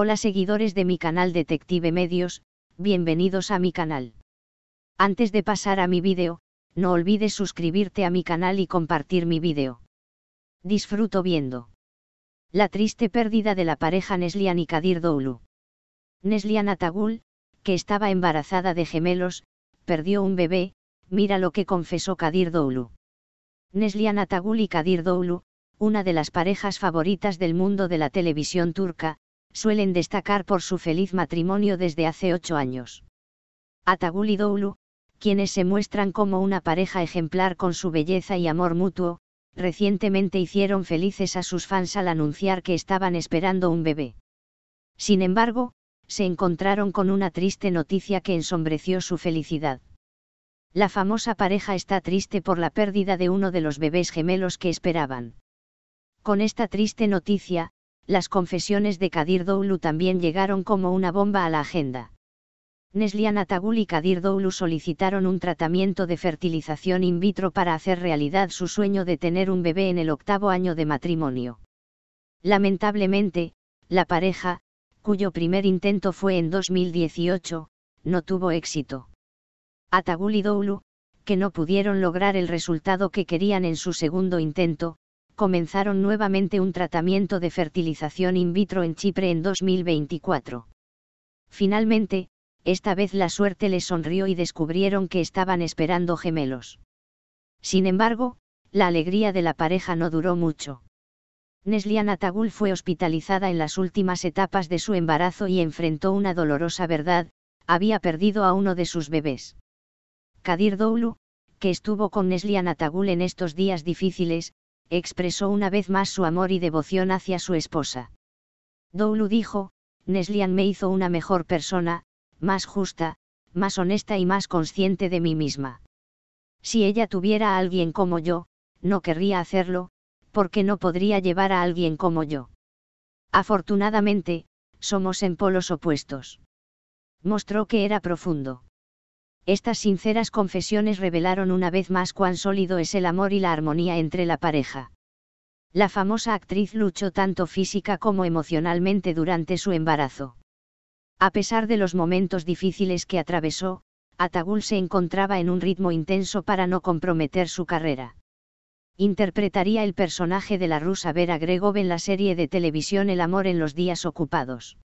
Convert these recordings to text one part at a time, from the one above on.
Hola seguidores de mi canal Detective Medios, bienvenidos a mi canal. Antes de pasar a mi vídeo, no olvides suscribirte a mi canal y compartir mi vídeo. Disfruto viendo. La triste pérdida de la pareja Neslian y Kadir Doulu. Neslian Atagul, que estaba embarazada de gemelos, perdió un bebé, mira lo que confesó Kadir Doulu. Neslihan Atagul y Kadir Doulu, una de las parejas favoritas del mundo de la televisión turca, suelen destacar por su feliz matrimonio desde hace ocho años. Atagul y Doulu, quienes se muestran como una pareja ejemplar con su belleza y amor mutuo, recientemente hicieron felices a sus fans al anunciar que estaban esperando un bebé. Sin embargo, se encontraron con una triste noticia que ensombreció su felicidad. La famosa pareja está triste por la pérdida de uno de los bebés gemelos que esperaban. Con esta triste noticia, las confesiones de Kadir Doulu también llegaron como una bomba a la agenda. Neslian Atagul y Kadir Doulu solicitaron un tratamiento de fertilización in vitro para hacer realidad su sueño de tener un bebé en el octavo año de matrimonio. Lamentablemente, la pareja, cuyo primer intento fue en 2018, no tuvo éxito. Atagul y Doulu, que no pudieron lograr el resultado que querían en su segundo intento, comenzaron nuevamente un tratamiento de fertilización in vitro en Chipre en 2024. Finalmente, esta vez la suerte les sonrió y descubrieron que estaban esperando gemelos. Sin embargo, la alegría de la pareja no duró mucho. Nesliana Tagul fue hospitalizada en las últimas etapas de su embarazo y enfrentó una dolorosa verdad, había perdido a uno de sus bebés. Kadir Doulu, que estuvo con Nesliana Tagul en estos días difíciles, expresó una vez más su amor y devoción hacia su esposa. Doulu dijo, Neslian me hizo una mejor persona, más justa, más honesta y más consciente de mí misma. Si ella tuviera a alguien como yo, no querría hacerlo, porque no podría llevar a alguien como yo. Afortunadamente, somos en polos opuestos. Mostró que era profundo. Estas sinceras confesiones revelaron una vez más cuán sólido es el amor y la armonía entre la pareja. La famosa actriz luchó tanto física como emocionalmente durante su embarazo. A pesar de los momentos difíciles que atravesó, Atagul se encontraba en un ritmo intenso para no comprometer su carrera. Interpretaría el personaje de la rusa Vera Gregov en la serie de televisión El amor en los días ocupados.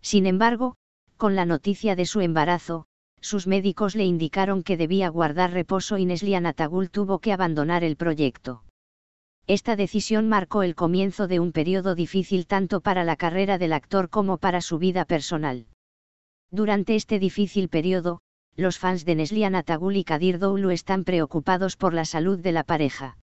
Sin embargo, con la noticia de su embarazo, sus médicos le indicaron que debía guardar reposo y Neslian Atagul tuvo que abandonar el proyecto. Esta decisión marcó el comienzo de un periodo difícil tanto para la carrera del actor como para su vida personal. Durante este difícil periodo, los fans de Neslian Atagul y Kadir Doulu están preocupados por la salud de la pareja.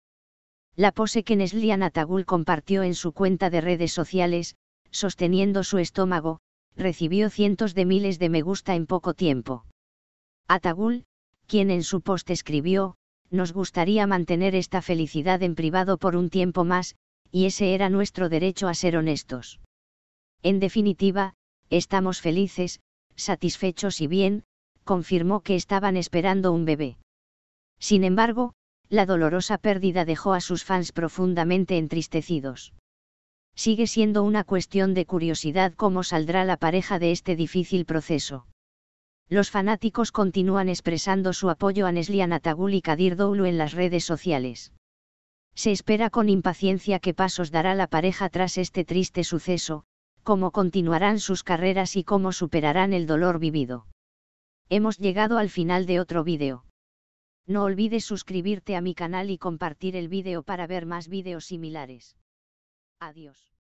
La pose que Neslian Atagul compartió en su cuenta de redes sociales, sosteniendo su estómago, recibió cientos de miles de me gusta en poco tiempo. Atagul, quien en su post escribió, nos gustaría mantener esta felicidad en privado por un tiempo más, y ese era nuestro derecho a ser honestos. En definitiva, estamos felices, satisfechos y bien, confirmó que estaban esperando un bebé. Sin embargo, la dolorosa pérdida dejó a sus fans profundamente entristecidos. Sigue siendo una cuestión de curiosidad cómo saldrá la pareja de este difícil proceso los fanáticos continúan expresando su apoyo a Neslian Atagul y Kadir Doulu en las redes sociales. Se espera con impaciencia qué pasos dará la pareja tras este triste suceso, cómo continuarán sus carreras y cómo superarán el dolor vivido. Hemos llegado al final de otro vídeo. No olvides suscribirte a mi canal y compartir el vídeo para ver más vídeos similares. Adiós.